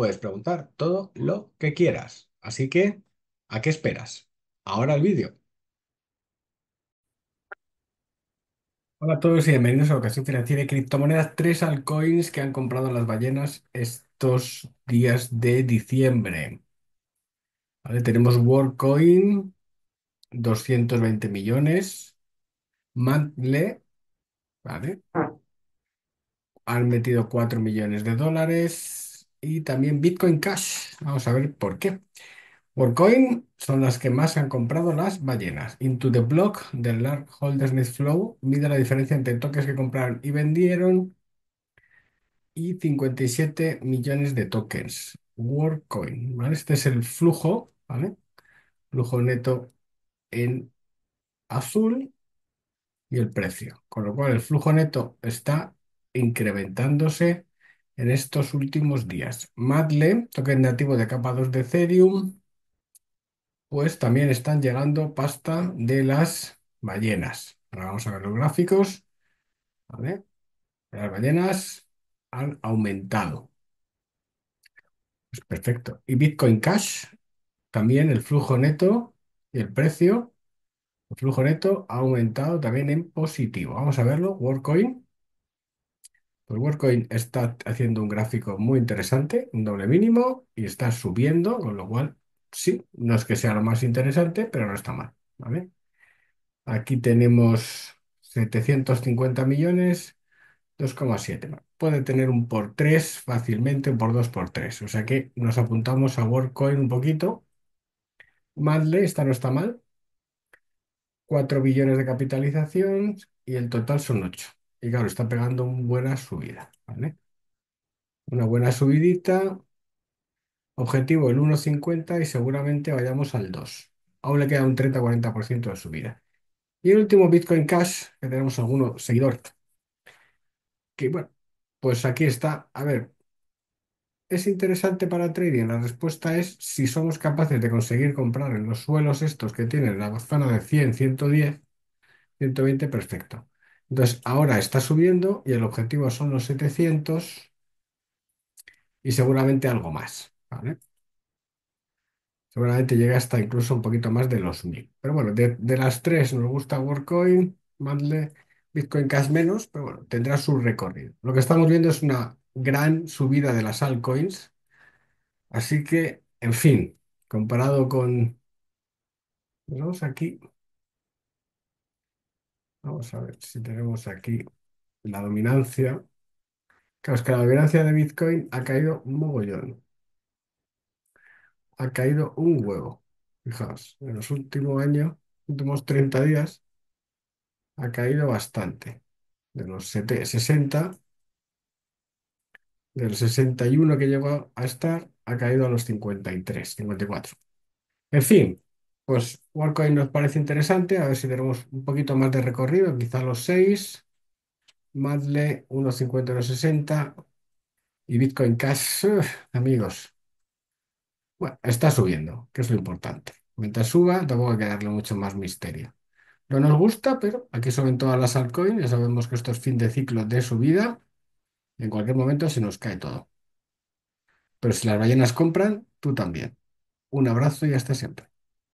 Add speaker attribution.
Speaker 1: puedes preguntar todo lo que quieras. Así que, ¿a qué esperas? Ahora el vídeo. Hola a todos y bienvenidos a ocasión Financiera y Criptomonedas. Tres altcoins que han comprado las ballenas estos días de diciembre. Vale, tenemos WorldCoin, 220 millones. Mantle, ¿vale? Han metido 4 millones de dólares y también Bitcoin Cash. Vamos a ver por qué. Wordcoin son las que más han comprado las ballenas. Into the Block del Large Holders Net Flow mide la diferencia entre tokens que compraron y vendieron y 57 millones de tokens. WorkCoin. ¿vale? Este es el flujo, ¿vale? Flujo neto en azul y el precio. Con lo cual el flujo neto está incrementándose en estos últimos días. MADLE, token nativo de capa 2 de Ethereum, pues también están llegando pasta de las ballenas. Ahora vamos a ver los gráficos. Las ballenas han aumentado. Pues perfecto. Y Bitcoin Cash, también el flujo neto y el precio, el flujo neto ha aumentado también en positivo. Vamos a verlo. WorldCoin pues WorkCoin está haciendo un gráfico muy interesante, un doble mínimo, y está subiendo, con lo cual, sí, no es que sea lo más interesante, pero no está mal, ¿vale? Aquí tenemos 750 millones, 2,7. Puede tener un por 3 fácilmente, un por 2 por 3. O sea que nos apuntamos a WorkCoin un poquito. Madle, esta no está mal. 4 billones de capitalización y el total son 8. Y claro, está pegando una buena subida, ¿vale? Una buena subidita, objetivo el 1,50 y seguramente vayamos al 2. Aún le queda un 30-40% de subida. Y el último Bitcoin Cash, que tenemos alguno seguidor. Que bueno, pues aquí está. A ver, ¿es interesante para trading? La respuesta es si somos capaces de conseguir comprar en los suelos estos que tienen la zona de 100, 110, 120, perfecto. Entonces, ahora está subiendo y el objetivo son los 700 y seguramente algo más, ¿vale? Seguramente llega hasta incluso un poquito más de los 1000. Pero bueno, de, las tres nos gusta WordCoin, Bitcoin Cash menos, pero bueno, tendrá su recorrido. Lo que estamos viendo es una gran subida de las altcoins. Así que, en fin, comparado con... Vamos aquí. Vamos a ver si tenemos aquí la dominancia. Claro, que la dominancia de Bitcoin ha caído un mogollón. Ha caído un huevo. Fijaos, en los últimos años, últimos 30 días, ha caído bastante. De los 60, del 61 que llegó a estar, ha caído a los 53, 54. En fin, pues Worldcoin nos parece interesante, a ver si tenemos un poquito más de recorrido, quizá los 6, Madle 1.50, 1.60 y Bitcoin Cash, amigos. Bueno, está subiendo, que es lo importante. Mientras suba, tampoco hay que darle mucho más misterio. No nos gusta, pero aquí suben todas las altcoins, ya sabemos que esto es fin de ciclo de subida. En cualquier momento se nos cae todo. Pero si las ballenas compran, tú también. Un abrazo y hasta siempre.